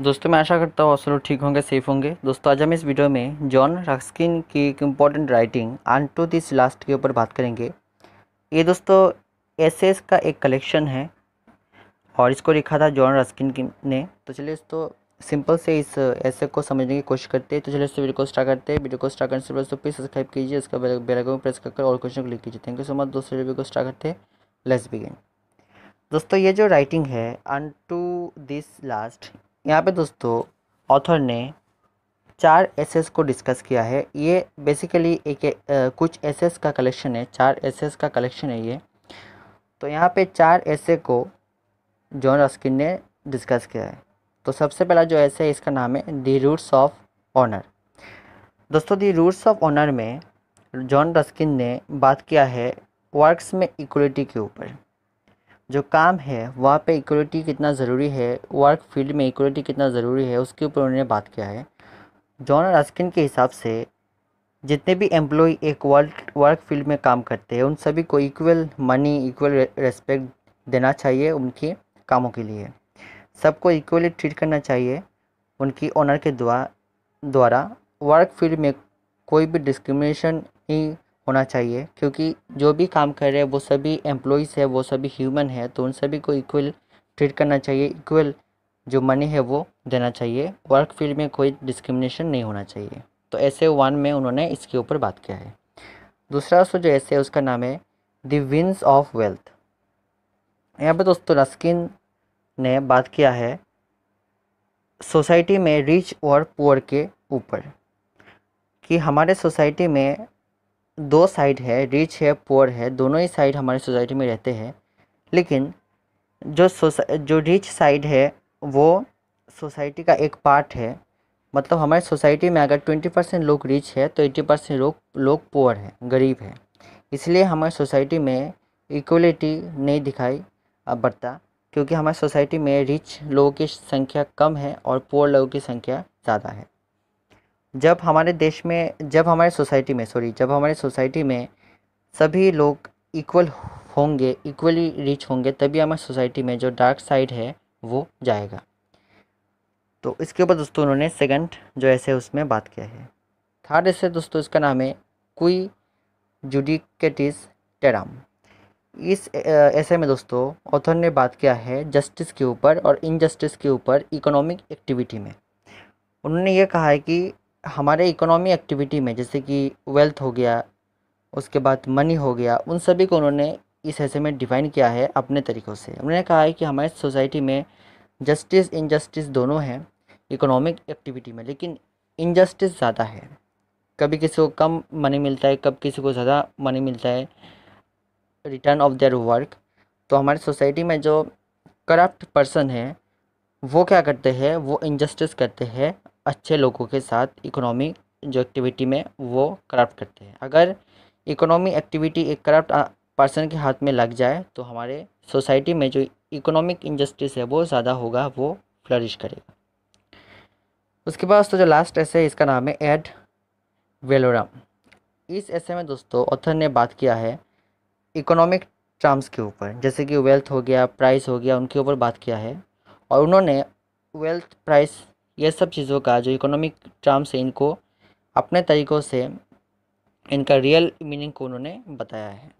दोस्तों मैं आशा करता हूँ आप सब ठीक होंगे सेफ होंगे दोस्तों आज हम इस वीडियो में जॉन रास्किन की एक इम्पॉर्टेंट राइटिंग आन टू दिस लास्ट के ऊपर बात करेंगे ये दोस्तों एस का एक कलेक्शन है और इसको लिखा था जॉन रास्किन ने तो चलिए दोस्तों सिंपल से इस ऐसे को समझने की कोशिश करते हैं तो चलिए दोस्तों वीडियो को स्टार्ट करते हैं वीडियो को स्टार्ट करने से पहले दोस्तों प्लीज़ सब्सक्राइब कीजिए इसका बेलाइकन में प्रेस करके और क्वेश्चन को लिख कीजिए थैंक यू सो मच दोस्तों वीडियो को स्टार्ट करते हैं लेट्स बिगिन दोस्तों ये जो राइटिंग है अन टू दिस लास्ट यहाँ पे दोस्तों ऑथर ने चार एसेस को डिस्कस किया है ये बेसिकली एक, ए, आ, कुछ एसेस का कलेक्शन है चार एसेस का कलेक्शन है ये तो यहाँ पे चार ऐसे को जॉन रस्किन ने डिस्कस किया है तो सबसे पहला जो ऐसे है इसका नाम है दी रूट्स ऑफ ऑनर दोस्तों दी रूट्स ऑफ ऑनर में जॉन रस्किन ने बात किया है वर्क्स में इक्वलिटी के ऊपर जो काम है वहाँ पे इक्वलिटी कितना ज़रूरी है वर्क फील्ड में इक्वलिटी कितना ज़रूरी है उसके ऊपर उन्होंने बात किया है जॉन रस्किन के हिसाब से जितने भी एम्प्लॉय एक वर्क वर्क फील्ड में काम करते हैं उन सभी को इक्वल मनी इक्वल रेस्पेक्ट देना चाहिए उनके कामों के लिए सबको इक्वली ट्रीट करना चाहिए उनकी ऑनर के द्वा द्वारा वर्क फील्ड में कोई भी डिस्क्रिमिनेशन नहीं होना चाहिए क्योंकि जो भी काम कर रहे हैं वो सभी एम्प्लॉयज़ है वो सभी ह्यूमन है तो उन सभी को इक्वल ट्रीट करना चाहिए इक्वल जो मनी है वो देना चाहिए वर्क फील्ड में कोई डिस्क्रिमिनेशन नहीं होना चाहिए तो ऐसे वन में उन्होंने इसके ऊपर बात किया है दूसरा उसको जो ऐसे है उसका नाम है द विंस ऑफ वेल्थ यहाँ पर दोस्तों रस्किन ने बात किया है सोसाइटी में रिच और पुअर के ऊपर कि हमारे सोसाइटी में दो साइड है रिच है पुअर है दोनों ही साइड हमारी सोसाइटी में रहते हैं लेकिन जो जो रिच साइड है वो सोसाइटी का एक पार्ट है मतलब हमारे सोसाइटी में अगर ट्वेंटी परसेंट लोग रिच है तो एट्टी परसेंट लोग लोग पुअर हैं गरीब हैं इसलिए हमारे सोसाइटी में इक्वलिटी नहीं दिखाई बढ़ता क्योंकि हमारे सोसाइटी में रिच लोगों की संख्या कम है और पुअर लोगों की संख्या ज़्यादा है जब हमारे देश में जब हमारे सोसाइटी में सॉरी जब हमारे सोसाइटी में सभी लोग इक्वल होंगे इक्वली रिच होंगे तभी हमारी सोसाइटी में जो डार्क साइड है वो जाएगा तो इसके ऊपर दोस्तों उन्होंने सेकंड जो ऐसे उसमें बात किया है थर्ड ऐसे दोस्तों इसका नाम है कोई जुडिकेटिस टेराम इस ऐसे में दोस्तों ऑथर ने बात किया है जस्टिस के ऊपर और इनजस्टिस के ऊपर इकोनॉमिक एक्टिविटी में उन्होंने ये कहा है कि हमारे इकोनॉमी एक्टिविटी में जैसे कि वेल्थ हो गया उसके बाद मनी हो गया उन सभी को उन्होंने इस हिस्से में डिफ़ाइन किया है अपने तरीक़ों से उन्होंने कहा है कि हमारे सोसाइटी में जस्टिस इनजस्टिस दोनों हैं इकोनॉमिक एक्टिविटी में लेकिन इनजस्टिस ज़्यादा है कभी किसी को कम मनी मिलता है कब किसी को ज़्यादा मनी मिलता है रिटर्न ऑफ देयर वर्क तो हमारी सोसाइटी में जो करप्ट पर्सन है वो क्या करते हैं वो इनजस्टिस करते हैं अच्छे लोगों के साथ इकोनॉमी जो एक्टिविटी में वो करप्ट करते हैं अगर इकोनॉमी एक्टिविटी एक करप्ट पर्सन के हाथ में लग जाए तो हमारे सोसाइटी में जो इकोनॉमिक इंजस्टिस है वो ज़्यादा होगा वो फ्लरिश करेगा उसके बाद तो जो लास्ट ऐसे है इसका नाम है एड वेलोरम इस ऐसे में दोस्तों ऑथर ने बात किया है इकोनॉमिक टर्म्स के ऊपर जैसे कि वेल्थ हो गया प्राइस हो गया उनके ऊपर बात किया है और उन्होंने वेल्थ प्राइस ये सब चीज़ों का जो इकोनॉमिक टर्म्स है इनको अपने तरीक़ों से इनका रियल मीनिंग को उन्होंने बताया है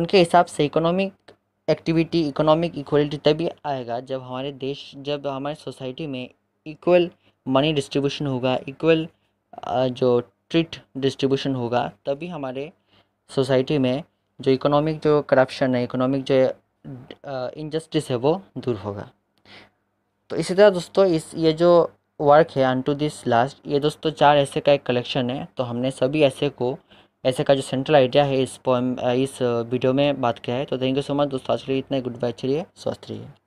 उनके हिसाब से इकोनॉमिक एक्टिविटी इकोनॉमिक इक्वलिटी तभी आएगा जब हमारे देश जब हमारे सोसाइटी में इक्वल मनी डिस्ट्रीब्यूशन होगा इक्वल जो ट्रीट डिस्ट्रीब्यूशन होगा तभी हमारे सोसाइटी में जो इकोनॉमिक जो करप्शन है इकोनॉमिक जो इनजस्टिस है वो दूर होगा तो इसी तरह दोस्तों इस ये जो वर्क है अन टू दिस लास्ट ये दोस्तों चार ऐसे का एक कलेक्शन है तो हमने सभी ऐसे को ऐसे का जो सेंट्रल आइडिया है इस पोएम इस वीडियो में बात किया है तो थैंक यू सो मच दोस्तों आज के लिए इतना गुड बाय चलिए स्वस्थ रहिए